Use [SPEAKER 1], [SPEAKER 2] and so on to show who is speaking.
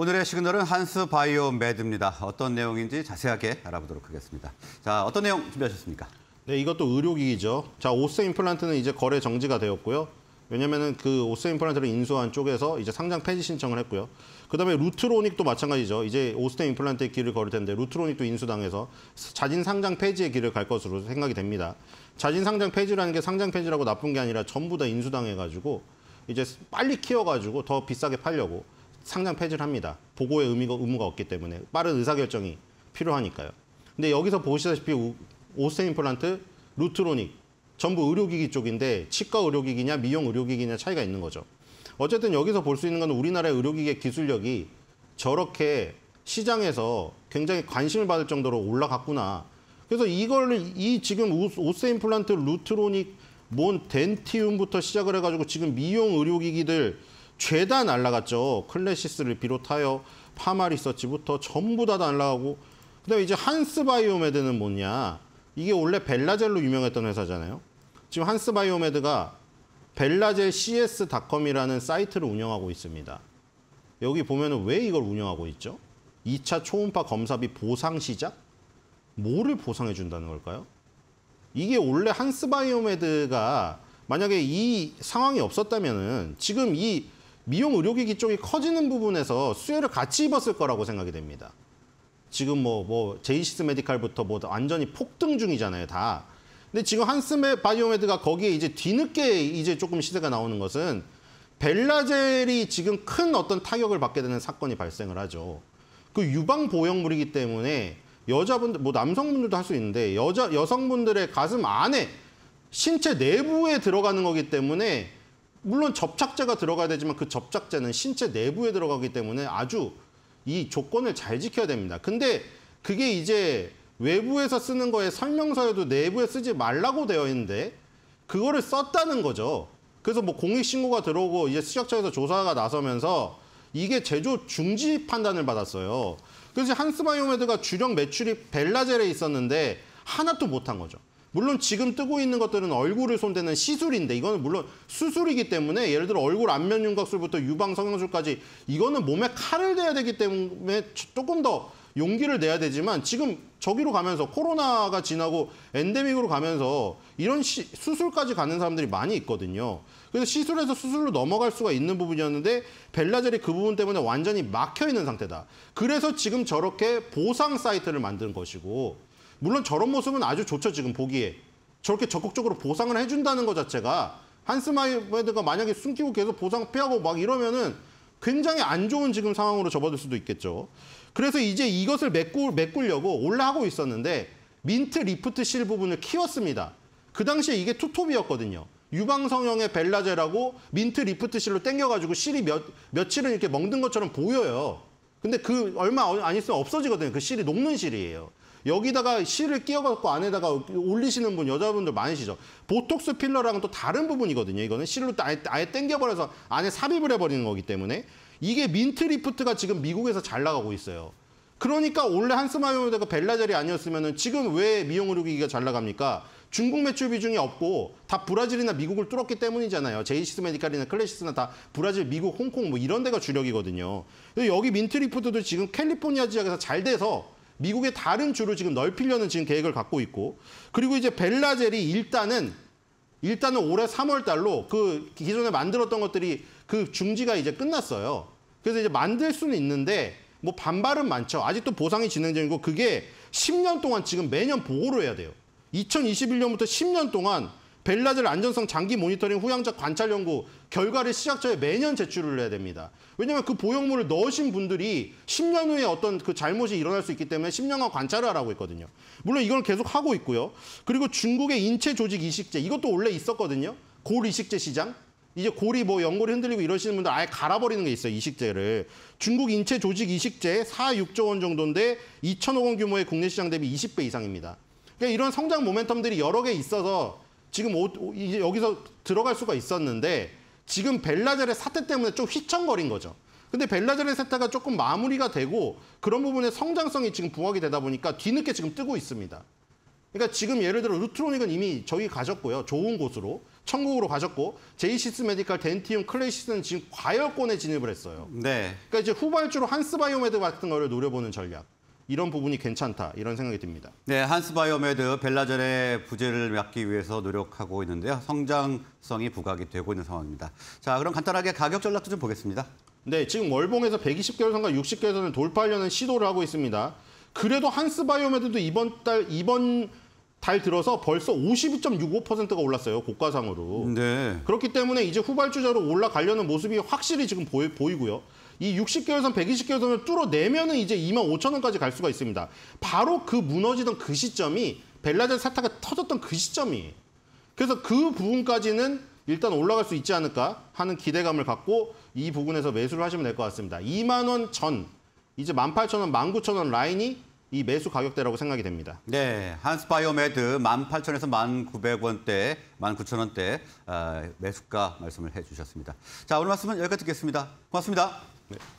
[SPEAKER 1] 오늘의 시그널은 한스 바이오 매드입니다. 어떤 내용인지 자세하게 알아보도록 하겠습니다. 자, 어떤 내용 준비하셨습니까? 네, 이것도 의료기기죠. 자, 오스 임플란트는 이제 거래 정지가 되었고요. 왜냐면은 그 오스 임플란트를 인수한 쪽에서 이제 상장 폐지 신청을 했고요. 그다음에 루트로닉도 마찬가지죠. 이제 오스테 임플란트의 길을 걸을 텐데 루트로닉도 인수당해서 자진 상장 폐지의 길을 갈 것으로 생각이 됩니다. 자진 상장 폐지라는 게 상장 폐지라고 나쁜 게 아니라 전부 다 인수당해 가지고 이제 빨리 키워 가지고 더 비싸게 팔려고 상장 폐지를 합니다. 보고의 의미가 의무가 없기 때문에 빠른 의사결정이 필요하니까요. 근데 여기서 보시다시피 오스템 임플란트, 루트로닉 전부 의료기기 쪽인데 치과 의료기기냐 미용 의료기기냐 차이가 있는 거죠. 어쨌든 여기서 볼 수 있는 건 우리나라의 의료기기의 기술력이 저렇게 시장에서 굉장히 관심을 받을 정도로 올라갔구나. 그래서 이걸 이 지금 오스 임플란트, 루트로닉, 뭔 덴티움부터 시작을 해가지고 지금 미용 의료기기들 죄다 날라갔죠. 클래시스를 비롯하여 파마 리서치부터 전부 다 날라가고 그다음에 이제 한스 바이오메드는 뭐냐. 이게 원래 벨라젤로 유명했던 회사잖아요. 지금 한스 바이오메드가 벨라젤 cs닷컴이라는 사이트를 운영하고 있습니다. 여기 보면 왜 이걸 운영하고 있죠? 2차 초음파 검사비 보상 시작? 뭐를 보상해 준다는 걸까요? 이게 원래 한스바이오메드가 만약에 이 상황이 없었다면은 지금 이 미용 의료기기 쪽이 커지는 부분에서 수혜를 같이 입었을 거라고 생각이 됩니다. 지금 뭐, 뭐, 제이시스 메디칼부터 뭐, 완전히 폭등 중이잖아요, 다. 근데 지금 한스메 바이오메드가 거기에 이제 뒤늦게 이제 조금 시세가 나오는 것은 벨라젤이 지금 큰 어떤 타격을 받게 되는 사건이 발생을 하죠. 그 유방 보형물이기 때문에 여자분들, 뭐 남성분들도 할 수 있는데 여자, 여성분들의 가슴 안에 신체 내부에 들어가는 거기 때문에 물론 접착제가 들어가야 되지만 그 접착제는 신체 내부에 들어가기 때문에 아주 이 조건을 잘 지켜야 됩니다. 근데 그게 이제 외부에서 쓰는 거에 설명서에도 내부에 쓰지 말라고 되어 있는데 그거를 썼다는 거죠. 그래서 뭐 공익신고가 들어오고 이제 수작처에서 조사가 나서면서 이게 제조 중지 판단을 받았어요. 그래서 한스바이오메드가 주력 매출이 벨라젤에 있었는데 하나도 못한 거죠. 물론 지금 뜨고 있는 것들은 얼굴을 손대는 시술인데 이거는 물론 수술이기 때문에 예를 들어 얼굴 안면 윤곽술부터 유방 성형술까지 이거는 몸에 칼을 대야 되기 때문에 조금 더 용기를 내야 되지만 지금 저기로 가면서 코로나가 지나고 엔데믹으로 가면서 이런 시, 수술까지 가는 사람들이 많이 있거든요. 그래서 시술에서 수술로 넘어갈 수가 있는 부분이었는데 벨라젤이 그 부분 때문에 완전히 막혀 있는 상태다. 그래서 지금 저렇게 보상 사이트를 만든 것이고 물론 저런 모습은 아주 좋죠, 지금 보기에. 저렇게 적극적으로 보상을 해준다는 것 자체가 한스마이웨드가 만약에 숨기고 계속 보상 피하고 막 이러면은 굉장히 안 좋은 지금 상황으로 접어들 수도 있겠죠. 그래서 이제 이것을 메꿀 메꾸려고 올라하고 있었는데 민트 리프트 실 부분을 키웠습니다. 그 당시에 이게 투톱이었거든요. 유방성형의 벨라제라고 민트 리프트 실로 땡겨가지고 실이 몇, 며칠은 이렇게 멍든 것처럼 보여요. 근데 그 얼마 안 있으면 없어지거든요. 그 실이 녹는 실이에요. 여기다가 실을 끼워갖고 안에다가 올리시는 분 여자분들 많으시죠. 보톡스 필러랑 은또 다른 부분이거든요. 이거는 실로 아예, 아예 땡겨버려서 안에 삽입을 해버리는 거기 때문에 이게 민트 리프트가 지금 미국에서 잘 나가고 있어요. 그러니까 원래 한스마이오메드가 벨라젤이 아니었으면 지금 왜 미용 의료기기가 잘 나갑니까? 중국 매출 비중이 없고 다 브라질이나 미국을 뚫었기 때문이잖아요. 제이시스 메디칼이나 클래시스나 다 브라질, 미국, 홍콩 뭐 이런 데가 주력이거든요. 여기 민트리프트도 지금 캘리포니아 지역에서 잘 돼서 미국의 다른 주로 지금 넓히려는 지금 계획을 갖고 있고 그리고 이제 벨라젤이 일단은 일단은 올해 3월 달로 그 기존에 만들었던 것들이 그 중지가 이제 끝났어요. 그래서 이제 만들 수는 있는데 뭐 반발은 많죠. 아직도 보상이 진행 중이고 그게 10년 동안 지금 매년 보고를 해야 돼요. 2021년부터 10년 동안 벨라젤 안전성 장기 모니터링 후향적 관찰 연구 결과를 시작처에 매년 제출을 해야 됩니다. 왜냐하면 그 보형물을 넣으신 분들이 10년 후에 어떤 그 잘못이 일어날 수 있기 때문에 10년간 관찰을 하라고 했거든요 물론 이걸 계속 하고 있고요. 그리고 중국의 인체 조직 이식제 이것도 원래 있었거든요. 골 이식제 시장 이제 골이 뭐 연골이 흔들리고 이러시는 분들 아예 갈아버리는 게 있어요, 이식제를. 중국 인체 조직 이식제 4, 6조 원 정도인데 2천억 원 규모의 국내 시장 대비 20배 이상입니다. 그러니까 이런 성장 모멘텀들이 여러 개 있어서 지금 오, 이제 여기서 들어갈 수가 있었는데 지금 벨라젤의 사태 때문에 좀 휘청거린 거죠. 근데 벨라젤의 사태가 조금 마무리가 되고 그런 부분의 성장성이 지금 부각이 되다 보니까 뒤늦게 지금 뜨고 있습니다. 그러니까 지금 예를 들어 루트로닉은 이미 저기 가셨고요. 좋은 곳으로 천국으로 가셨고 제이시스 메디컬 덴티움, 클레이시스는 지금 과열권에 진입을 했어요. 네. 그러니까 이제 후발주로 한스바이오메드 같은 거를 노려보는 전략. 이런 부분이 괜찮다 이런 생각이 듭니다. 네, 한스바이오메드 벨라젤의 부재를 막기 위해서 노력하고 있는데요. 성장성이 부각이 되고 있는 상황입니다. 자, 그럼 간단하게 가격 전략도 좀 보겠습니다. 네, 지금 월봉에서 120개월선과 60개월선을 돌파하려는 시도를 하고 있습니다. 그래도 한스바이오메드도 이번 달 이번 달 들어서 벌써 52.65%가 올랐어요. 고가상으로. 네. 그렇기 때문에 이제 후발주자로 올라가려는 모습이 확실히 지금 보이, 보이고요. 이 60개월선, 120개월선을 뚫어내면은 이제 2만 5천 원까지 갈 수가 있습니다. 바로 그 무너지던 그 시점이 벨라젤 사태가 터졌던 그 시점이. 그래서 그 부분까지는 일단 올라갈 수 있지 않을까 하는 기대감을 갖고 이 부분에서 매수를 하시면 될 것 같습니다. 2만 원 전, 이제 18,000원, 19,000원 라인이 이 매수 가격대라고 생각이 됩니다. 네, 한스바이오메드 18,000에서 19,000원대, 19,000원대 아, 매수가 말씀을 해주셨습니다. 자, 오늘 말씀은 여기까지 듣겠습니다. 고맙습니다. 네.